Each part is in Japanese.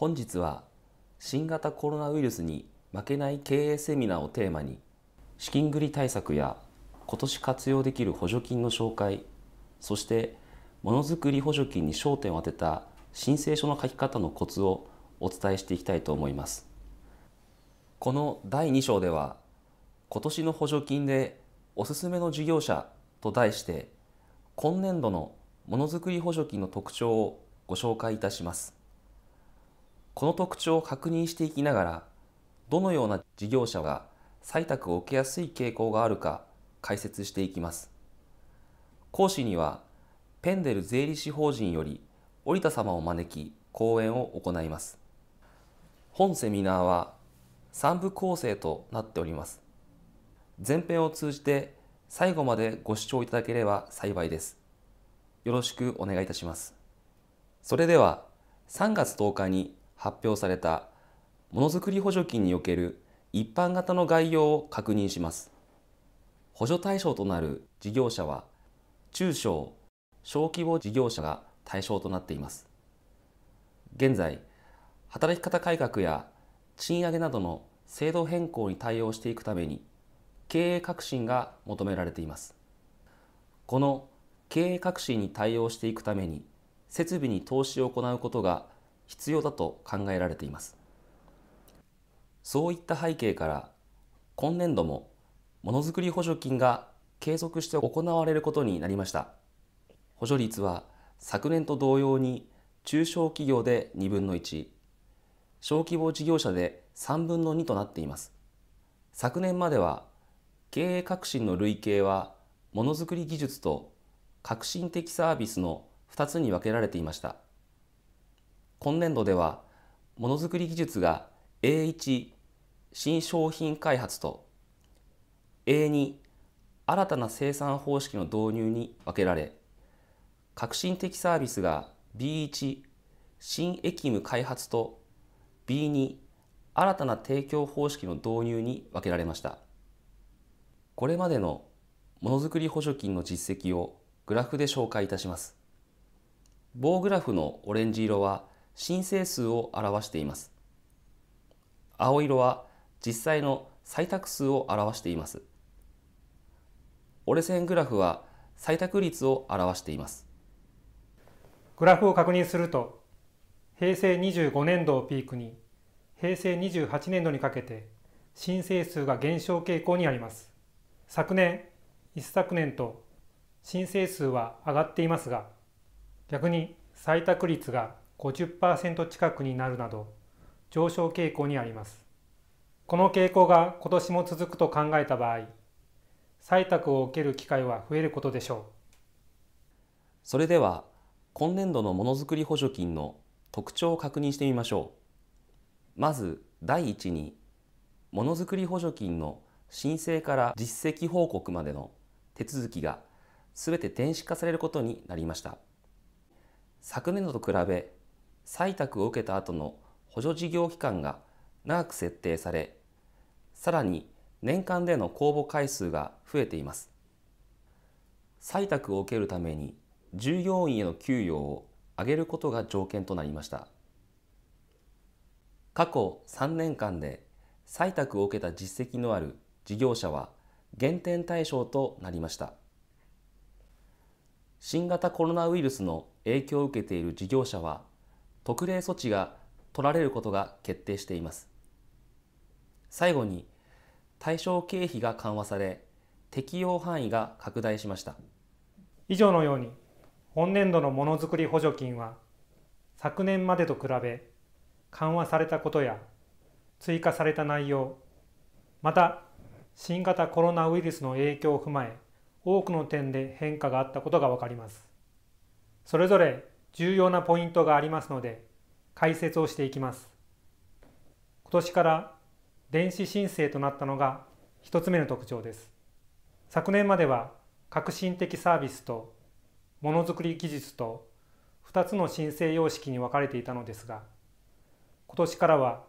本日は新型コロナウイルスに負けない経営セミナーをテーマに資金繰り対策や今年活用できる補助金の紹介そしてものづくり補助金に焦点を当てた申請書の書き方のコツをお伝えしていきたいと思いますこの第2章では今年の補助金でおすすめの事業者と題して今年度のものづくり補助金の特徴をご紹介いたしますこの特徴を確認していきながらどのような事業者が採択を受けやすい傾向があるか解説していきます。講師にはペンデル税理士法人より織田様を招き講演を行います。本セミナーは3部構成となっております。前編を通じて最後までご視聴いただければ幸いです。よろしくお願いいたします。それでは3月10日に発表されたものづくり補助金における一般型の概要を確認します。補助対象となる事業者は中小・小規模事業者が対象となっています。現在、働き方改革や賃上げなどの制度変更に対応していくために経営革新が求められています。この経営革新に対応していくために設備に投資を行うことが必要だと考えられていますそういった背景から今年度もものづくり補助金が継続して行われることになりました補助率は昨年と同様に中小企業で2分の1小規模事業者で3分の2となっています昨年までは経営革新の累計はものづくり技術と革新的サービスの2つに分けられていました今年度ではものづくり技術が A1 新商品開発と A2 新たな生産方式の導入に分けられ革新的サービスが B1 新駅務開発と B2 新たな提供方式の導入に分けられましたこれまでのものづくり補助金の実績をグラフで紹介いたします棒グラフのオレンジ色は申請数を表しています。青色は実際の採択数を表しています。折れ線グラフは採択率を表しています。グラフを確認すると、平成25年度をピークに、平成28年度にかけて申請数が減少傾向にあります。昨年、一昨年と申請数は上がっていますが、逆に採択率が50%近くになるなど上昇傾向にあります。この傾向が今年も続くと考えた場合、採択を受ける機会は増えることでしょう。それでは、今年度のものづくり補助金の特徴を確認してみましょう。まず、第1に、ものづくり補助金の申請から実績報告までの手続きがすべて電子化されることになりました。昨年度と比べ採択を受けた後の補助事業期間が長く設定されさらに年間での公募回数が増えています採択を受けるために従業員への給与を上げることが条件となりました過去3年間で採択を受けた実績のある事業者は減点対象となりました新型コロナウイルスの影響を受けている事業者は特例措置が取られることが決定しています。最後に、対象経費が緩和され、適用範囲が拡大しました。以上のように、本年度のものづくり補助金は、昨年までと比べ、緩和されたことや、追加された内容、また、新型コロナウイルスの影響を踏まえ、多くの点で変化があったことがわかります。それぞれ重要なポイントがありますので解説をしていきます今年から電子申請となったのが1つ目の特徴です昨年までは革新的サービスとものづくり技術と2つの申請様式に分かれていたのですが今年からは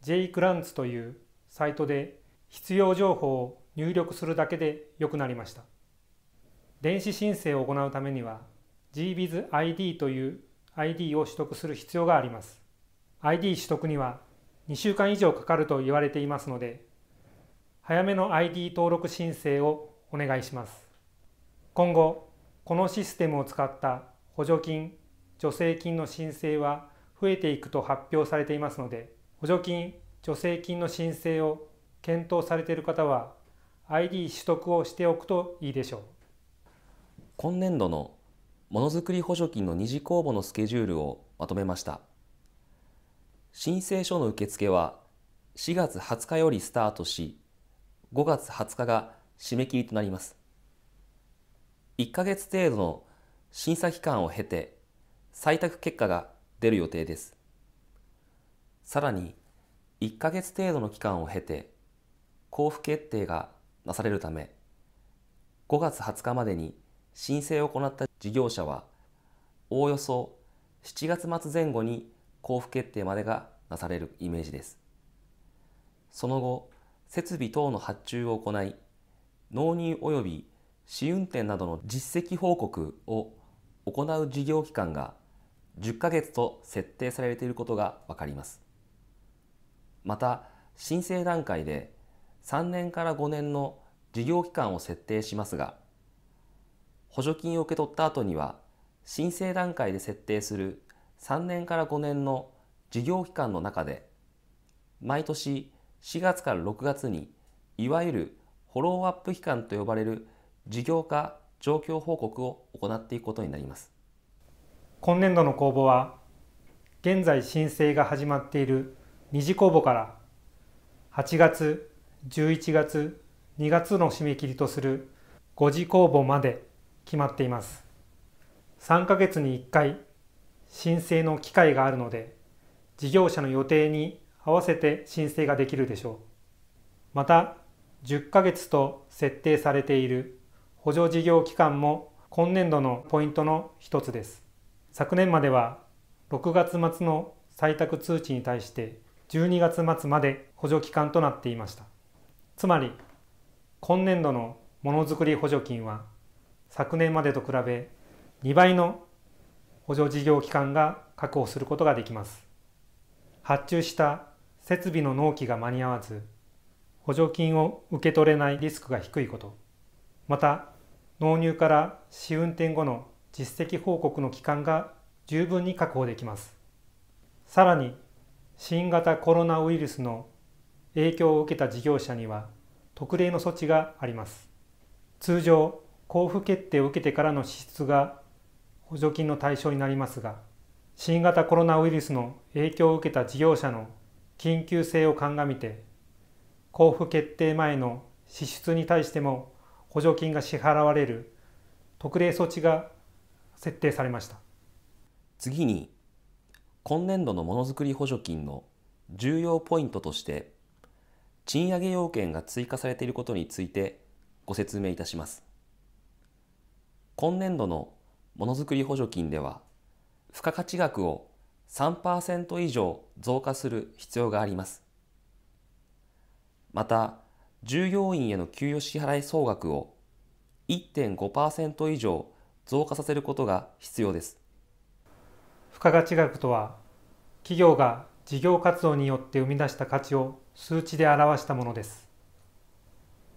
J クランツというサイトで必要情報を入力するだけで良くなりました電子申請を行うためには GBizID という ID を取得する必要があります。ID 取得には2週間以上かかると言われていますので、早めの ID 登録申請をお願いします。今後、このシステムを使った補助金、助成金の申請は増えていくと発表されていますので、補助金、助成金の申請を検討されている方は、ID 取得をしておくといいでしょう。今年度のものづくり補助金の二次公募のスケジュールをまとめました。申請書の受付は4月20日よりスタートし、5月20日が締め切りとなります。1ヶ月程度の審査期間を経て、採択結果が出る予定です。さらに、1ヶ月程度の期間を経て、交付決定がなされるため、5月20日までに申請を行った事業者はおおよそ7月末前後に交付決定までがなされるイメージですその後設備等の発注を行い納入及び試運転などの実績報告を行う事業期間が10ヶ月と設定されていることがわかりますまた申請段階で3年から5年の事業期間を設定しますが補助金を受け取った後には申請段階で設定する3年から5年の事業期間の中で毎年4月から6月にいわゆるフォローアップ期間と呼ばれる事業化状況報告を行っていくことになります今年度の公募は現在申請が始まっている2次公募から8月11月2月の締め切りとする5次公募まで決まっています3ヶ月に1回申請の機会があるので事業者の予定に合わせて申請ができるでしょうまた10ヶ月と設定されている補助事業期間も今年度のポイントの一つです昨年までは6月末の採択通知に対して12月末まで補助期間となっていましたつまり今年度のものづくり補助金は昨年までと比べ2倍の補助事業期間が確保することができます。発注した設備の納期が間に合わず、補助金を受け取れないリスクが低いこと、また納入から試運転後の実績報告の期間が十分に確保できます。さらに、新型コロナウイルスの影響を受けた事業者には特例の措置があります。通常、交付決定を受けてからの支出が補助金の対象になりますが新型コロナウイルスの影響を受けた事業者の緊急性を鑑みて交付決定前の支出に対しても補助金が支払われる特例措置が設定されました次に今年度のものづくり補助金の重要ポイントとして賃上げ要件が追加されていることについてご説明いたします今年度のものづくり補助金では、付加価値額を3%以上増加する必要があります。また、従業員への給与支払い総額を1.5%以上増加させることが必要です。付加価値額とは、企業が事業活動によって生み出した価値を数値で表したものです。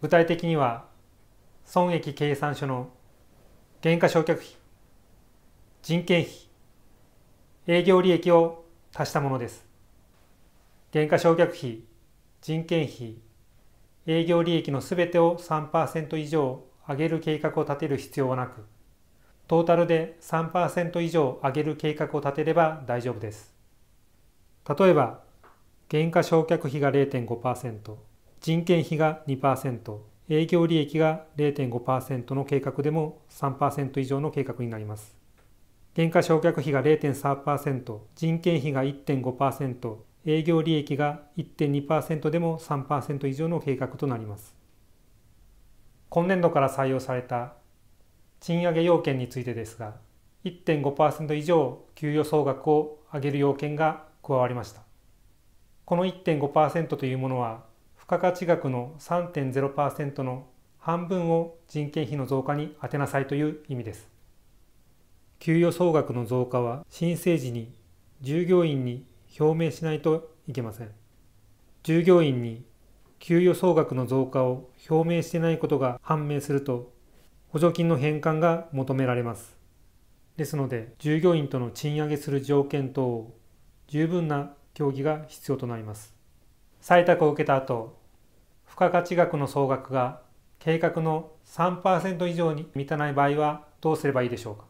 具体的には、損益計算書の減価償却費、人件費、営業利益を足したものです。減価償却費、人件費、営業利益のすべてを3%以上上げる計画を立てる必要はなく、トータルで3%以上上げる計画を立てれば大丈夫です。例えば、減価償却費が0.5%、人件費が2%、営業利益が0.5%の計画でも3%以上の計画になります。減価償却費が0.3%、人件費が1.5%、営業利益が1.2%でも3%以上の計画となります。今年度から採用された賃上げ要件についてですが、1.5%以上給与総額を上げる要件が加わりました。この1.5%というものは付加価値額の3.0%の半分を人件費の増加に充てなさいという意味です。給与総額の増加は申請時に従業員に表明しないといけません。従業員に給与総額の増加を表明してないことが判明すると補助金の返還が求められます。ですので従業員との賃上げする条件等を十分な協議が必要となります。採択を受けた後付加価値額の総額が計画の3%以上に満たない場合はどうすればいいでしょうか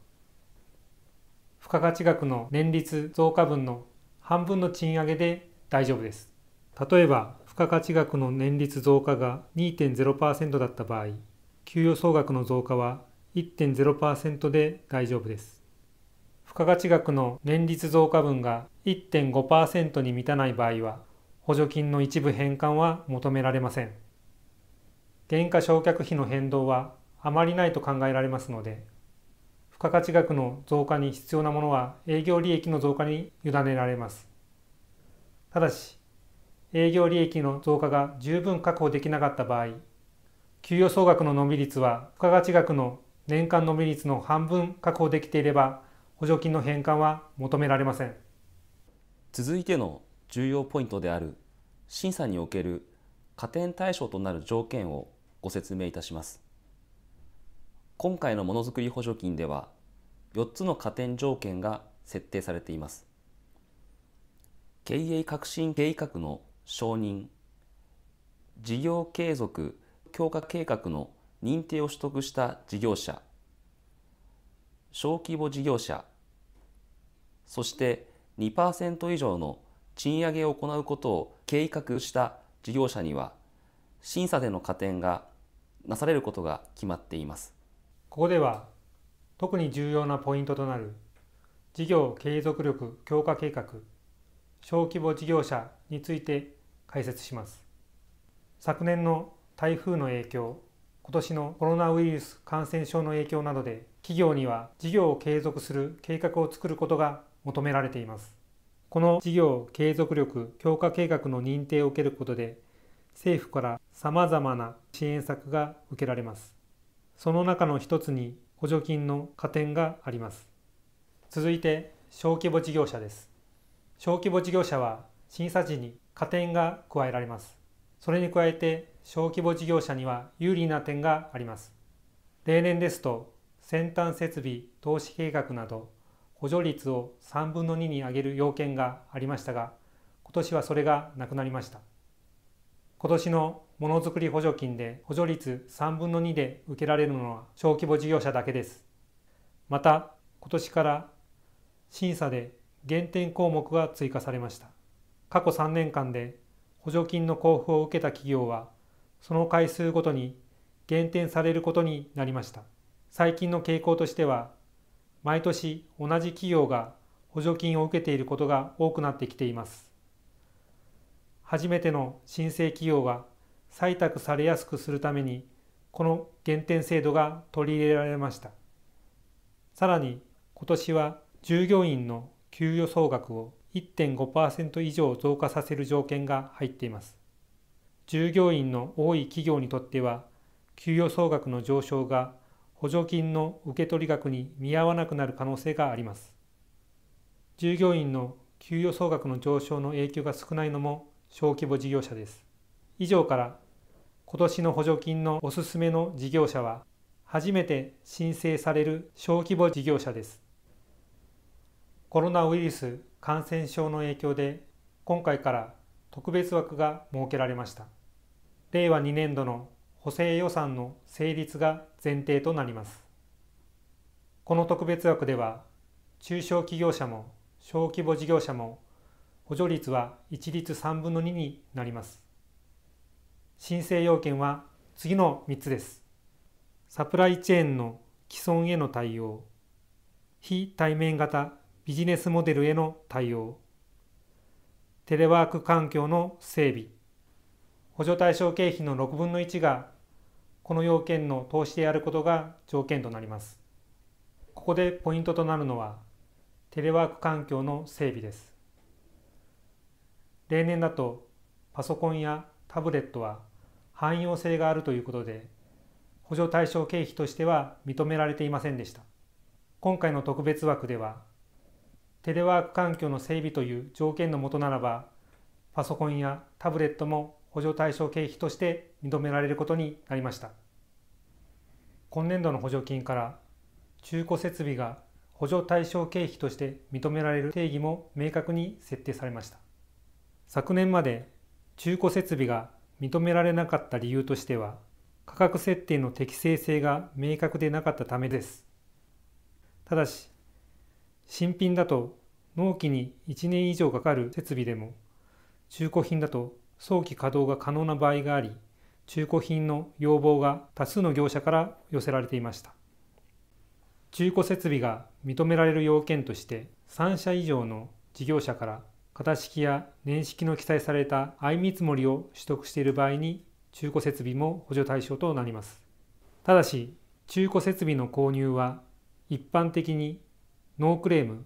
付加価値額の年率増加分の半分の賃上げで大丈夫です例えば付加価値額の年率増加が2.0%だった場合給与総額の増加は1.0%で大丈夫です付加価値額の年率増加分が1.5%に満たない場合は補助金の一部返還は求められません。減価償却費の変動はあまりないと考えられますので、付加価値額の増加に必要なものは営業利益の増加に委ねられます。ただし、営業利益の増加が十分確保できなかった場合、給与総額の伸び率は付加価値額の年間伸び率の半分確保できていれば補助金の返還は求められません続いての重要ポイントである審査における加点対象となる条件をご説明いたします今回のものづくり補助金では4つの加点条件が設定されています経営革新計画の承認事業継続強化計画の認定を取得した事業者小規模事業者そして2%以上の賃上げを行うことを計画した事業者には審査での加点がなされることが決まっていますここでは特に重要なポイントとなる事業継続力強化計画小規模事業者について解説します昨年の台風の影響今年のコロナウイルス感染症の影響などで企業には事業を継続する計画を作ることが求められていますこの事業継続力強化計画の認定を受けることで政府からさまざまな支援策が受けられますその中の一つに補助金の加点があります続いて小規模事業者です小規模事業者は審査時に加点が加えられますそれに加えて小規模事業者には有利な点があります例年ですと先端設備投資計画など補助率を3分の2に上げる要件がありましたが今年はそれがなくなりました今年のものづくり補助金で補助率3分の2で受けられるのは小規模事業者だけですまた今年から審査で減点項目が追加されました過去3年間で補助金の交付を受けた企業はその回数ごとに減点されることになりました最近の傾向としては毎年同じ企業が補助金を受けていることが多くなってきています。初めての申請企業が採択されやすくするために、この減点制度が取り入れられました。さらに、今年は従業員の給与総額を1.5%以上増加させる条件が入っています。従業員の多い企業にとっては、給与総額の上昇が補助金の受取額に見合わなくなる可能性があります。従業員の給与総額の上昇の影響が少ないのも小規模事業者です。以上から今年の補助金のおすすめの事業者は初めて申請される小規模事業者です。コロナウイルス感染症の影響で今回から特別枠が設けられました。令和2年度の補正予算の成立が前提となります。この特別枠では、中小企業者も小規模事業者も補助率は一律3分の2になります。申請要件は次の3つです。サプライチェーンの既存への対応、非対面型ビジネスモデルへの対応、テレワーク環境の整備、補助対象経費の6分の1がこの要件の投資でやることが条件となります。ここでポイントとなるのは、テレワーク環境の整備です。例年だと、パソコンやタブレットは汎用性があるということで、補助対象経費としては認められていませんでした。今回の特別枠では、テレワーク環境の整備という条件のもとならば、パソコンやタブレットも補助対象経費として認められることになりました今年度の補助金から中古設備が補助対象経費として認められる定義も明確に設定されました昨年まで中古設備が認められなかった理由としては価格設定の適正性が明確でなかったためですただし新品だと納期に1年以上かかる設備でも中古品だと早期稼働が可能な場合があり中古品の要望が多数の業者から寄せられていました中古設備が認められる要件として3社以上の事業者から型式や年式の記載された相見積もりを取得している場合に中古設備も補助対象となりますただし中古設備の購入は一般的にノークレーム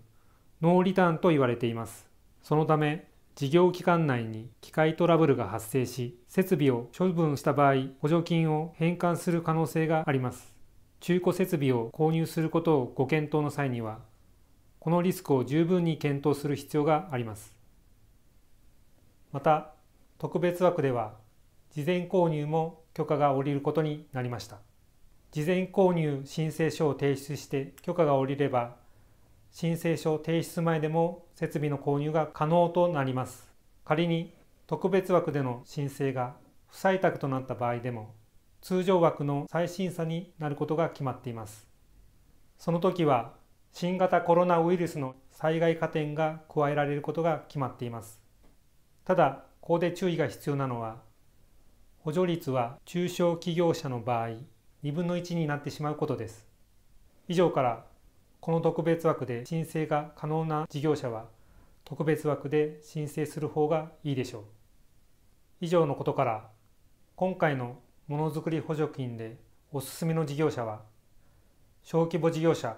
ノーリターンと言われていますそのため事業期間内に機械トラブルが発生し、設備を処分した場合、補助金を返還する可能性があります。中古設備を購入することをご検討の際には、このリスクを十分に検討する必要があります。また、特別枠では、事前購入も許可が下りることになりました。事前購入申請書を提出して許可が下りれば、申請書提出前でも設備の購入が可能となります。仮に特別枠での申請が不採択となった場合でも通常枠の再審査になることが決まっています。その時は新型コロナウイルスの災害加点が加えられることが決まっています。ただ、ここで注意が必要なのは、補助率は中小企業者の場合、2分の1になってしまうことです。以上からこの特別枠で申請が可能な事業者は特別枠で申請する方がいいでしょう。以上のことから今回のものづくり補助金でおすすめの事業者は小規模事業者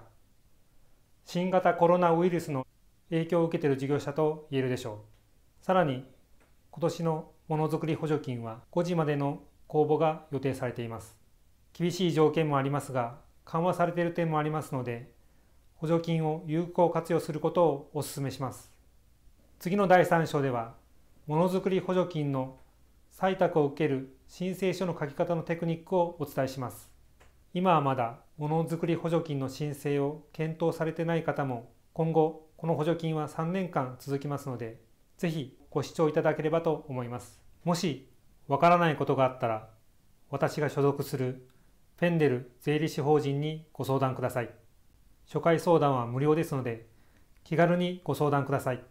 新型コロナウイルスの影響を受けている事業者と言えるでしょうさらに今年のものづくり補助金は5時までの公募が予定されています厳しい条件もありますが緩和されている点もありますので補助金を有効活用することをお勧めします。次の第3章では、ものづくり補助金の採択を受ける申請書の書き方のテクニックをお伝えします。今はまだものづくり補助金の申請を検討されてない方も、今後この補助金は3年間続きますので、ぜひご視聴いただければと思います。もしわからないことがあったら、私が所属するフェンデル税理士法人にご相談ください。初回相談は無料ですので気軽にご相談ください。